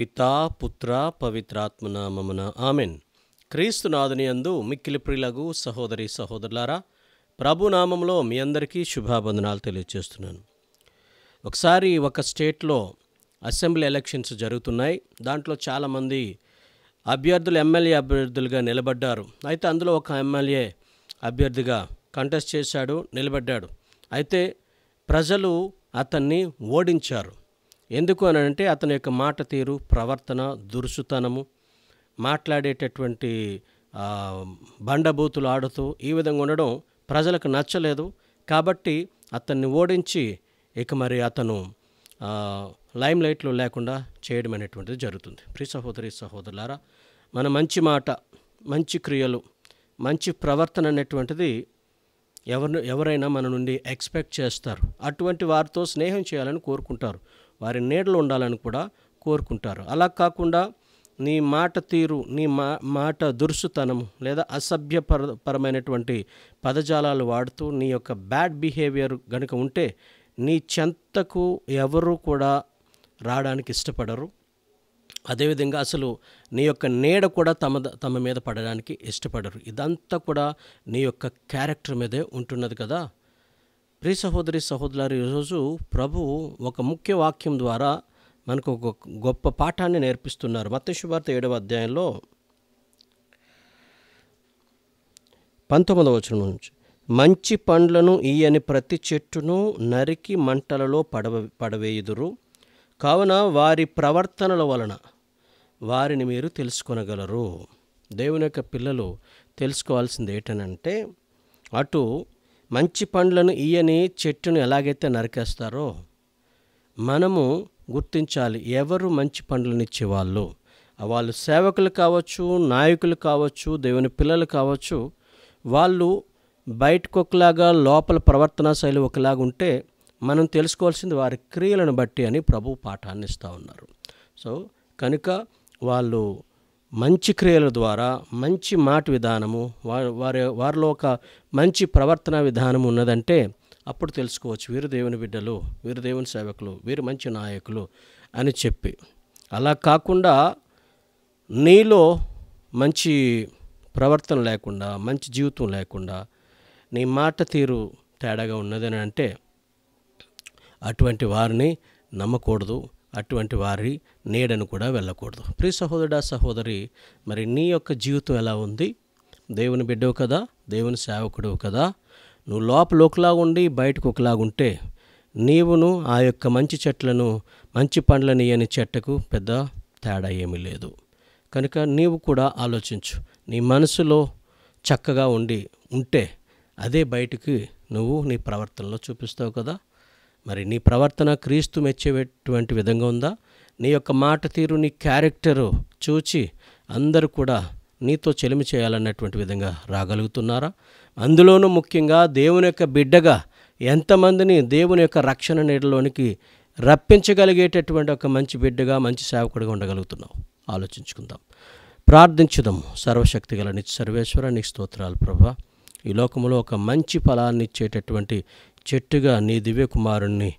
పితా పుత్ర పవిత్రాత్మనామమున ఆమెన్ క్రీస్తునాథుని యందు మిక్కిలి ప్రిలగు సహోదరి సహోదరులారా ప్రభునామంలో మీ అందరికీ శుభాబంధనాలు తెలియజేస్తున్నాను ఒకసారి ఒక స్టేట్లో అసెంబ్లీ ఎలక్షన్స్ జరుగుతున్నాయి దాంట్లో చాలామంది అభ్యర్థులు ఎమ్మెల్యే అభ్యర్థులుగా నిలబడ్డారు అయితే అందులో ఒక ఎమ్మెల్యే అభ్యర్థిగా కంటెస్ట్ చేశాడు నిలబడ్డాడు అయితే ప్రజలు అతన్ని ఓడించారు ఎందుకు అని అంటే అతని యొక్క మాట తీరు ప్రవర్తన దురుసుతనము మాట్లాడేటటువంటి బండబూతులు ఆడుతూ ఈ విధంగా ఉండడం ప్రజలకు నచ్చలేదు కాబట్టి అతన్ని ఓడించి ఇక మరి అతను లైమ్ లైట్లో లేకుండా చేయడం అనేటువంటిది జరుగుతుంది ప్రి సహోదరి సహోదరులారా మన మంచి మాట మంచి క్రియలు మంచి ప్రవర్తన అనేటువంటిది ఎవరు ఎవరైనా మన నుండి ఎక్స్పెక్ట్ చేస్తారు అటువంటి వారితో స్నేహం చేయాలని కోరుకుంటారు వారి నీడలో ఉండాలని కూడా కోరుకుంటారు అలా కాకుండా నీ మాట తీరు నీ మా మాట దురుసుతనము లేదా అసభ్య పరమైనటువంటి పదజాలాలు వాడుతూ నీ యొక్క బ్యాడ్ బిహేవియర్ కనుక ఉంటే నీ చెంతకు ఎవరూ కూడా రావడానికి ఇష్టపడరు అదేవిధంగా అసలు నీ యొక్క నీడ కూడా తమ తమ మీద పడడానికి ఇష్టపడరు ఇదంతా కూడా నీ యొక్క క్యారెక్టర్ మీదే ఉంటున్నది కదా ప్రియ సహోదరి సహోదరులారు ఈరోజు ప్రభు ఒక ముఖ్య వాక్యం ద్వారా మనకు ఒక గొప్ప పాఠాన్ని నేర్పిస్తున్నారు శుభార్త ఏడవ అధ్యాయంలో పంతొమ్మిదవ వచనం నుంచి మంచి పండ్లను ఈయని ప్రతి చెట్టును నరికి మంటలలో పడవ పడవేయుదురు కావున వారి ప్రవర్తనల వలన వారిని మీరు తెలుసుకొనగలరు దేవుని యొక్క పిల్లలు తెలుసుకోవాల్సింది ఏంటనంటే అటు మంచి పండ్లను ఇయ్యని చెట్టును ఎలాగైతే నరికేస్తారో మనము గుర్తించాలి ఎవరు మంచి పండ్లను ఇచ్చేవాళ్ళు వాళ్ళు సేవకులు కావచ్చు నాయకులు కావచ్చు దేవుని పిల్లలు కావచ్చు వాళ్ళు బయటకు ఒకలాగా లోపల ప్రవర్తనా శైలి ఒకలాగా ఉంటే మనం తెలుసుకోవాల్సింది వారి క్రియలను బట్టి అని ప్రభు పాఠాన్ని ఇస్తూ ఉన్నారు సో కనుక వాళ్ళు మంచి క్రియల ద్వారా మంచి మాట విధానము వారి వారిలో ఒక మంచి ప్రవర్తన విధానం ఉన్నదంటే అప్పుడు తెలుసుకోవచ్చు వీరు దేవుని బిడ్డలు వీరు దేవుని సేవకులు వీరు మంచి నాయకులు అని చెప్పి అలా కాకుండా నీలో మంచి ప్రవర్తన లేకుండా మంచి జీవితం లేకుండా నీ మాట తీరు తేడాగా ఉన్నదని అంటే అటువంటి వారిని నమ్మకూడదు అటువంటి వారి నీడను కూడా వెళ్ళకూడదు ప్రి సహోదరుడా సహోదరి మరి నీ యొక్క జీవితం ఎలా ఉంది దేవుని బిడ్డవు కదా దేవుని సేవకుడు కదా నువ్వు లోపల ఒకలాగా ఉండి బయటకు ఒకలాగుంటే నీవును ఆ యొక్క మంచి చెట్లను మంచి పండ్లనియని చెట్టుకు పెద్ద తేడా ఏమీ లేదు కనుక నీవు కూడా ఆలోచించు నీ మనసులో చక్కగా ఉండి ఉంటే అదే బయటికి నువ్వు నీ ప్రవర్తనలో చూపిస్తావు కదా మరి నీ ప్రవర్తన క్రీస్తు మెచ్చేటువంటి విధంగా ఉందా నీ యొక్క మాట తీరు నీ క్యారెక్టరు చూచి అందరూ కూడా నీతో చెలిమి చేయాలన్నటువంటి విధంగా రాగలుగుతున్నారా అందులోనూ ముఖ్యంగా దేవుని యొక్క బిడ్డగా ఎంతమందిని దేవుని యొక్క రక్షణ నీడలోనికి రప్పించగలిగేటటువంటి ఒక మంచి బిడ్డగా మంచి సేవకుడిగా ఉండగలుగుతున్నావు ఆలోచించుకుందాం ప్రార్థించుదాం సర్వశక్తి గల నిత్య సర్వేశ్వర నీ స్తోత్రాలు ప్రభా ఈ లోకంలో ఒక మంచి ఫలాన్ని ఇచ్చేటటువంటి చెట్టుగా నీ దివ్యకుమారుణ్ణి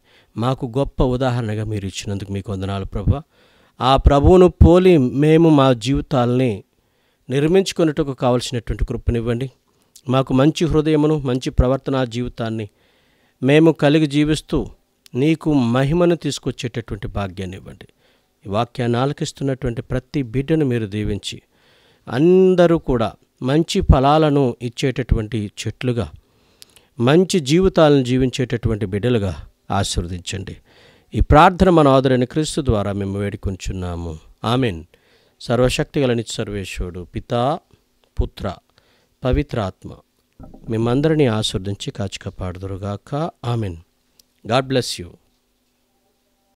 మాకు గొప్ప ఉదాహరణగా మీరు ఇచ్చినందుకు మీకు వందనాలు ప్రభు ఆ ప్రభువును పోలి మేము మా జీవితాల్ని నిర్మించుకున్నట్టుకు కావలసినటువంటి కృపనివ్వండి మాకు మంచి హృదయమును మంచి ప్రవర్తన జీవితాన్ని మేము కలిగి జీవిస్తూ నీకు మహిమను తీసుకొచ్చేటటువంటి భాగ్యాన్ని ఇవ్వండి ఈ వాక్యాన్ని ఆలకిస్తున్నటువంటి ప్రతి బిడ్డను మీరు దీవించి అందరూ కూడా మంచి ఫలాలను ఇచ్చేటటువంటి చెట్లుగా మంచి జీవితాలను జీవించేటటువంటి బిడ్డలుగా ఆశీర్వదించండి ఈ ప్రార్థన మన ఆదరణ క్రీస్తు ద్వారా మేము వేడుకొంచున్నాము ఆమెన్ సర్వశక్తి గల సర్వేశ్వరుడు పితా పుత్ర పవిత్రాత్మ మిమ్మందరినీ ఆశీర్వదించి కాచికపాడుదురుగాక ఆమెన్ గాడ్ బ్లెస్ యూ